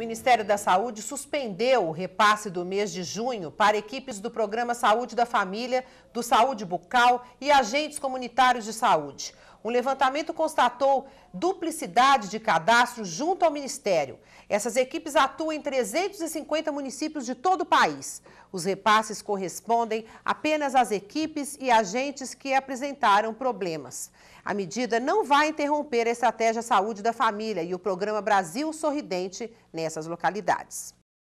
Ministério da Saúde suspendeu o repasse do mês de junho para equipes do Programa Saúde da Família, do Saúde Bucal e agentes comunitários de saúde um levantamento constatou duplicidade de cadastro junto ao Ministério. Essas equipes atuam em 350 municípios de todo o país. Os repasses correspondem apenas às equipes e agentes que apresentaram problemas. A medida não vai interromper a estratégia Saúde da Família e o programa Brasil Sorridente nessas localidades.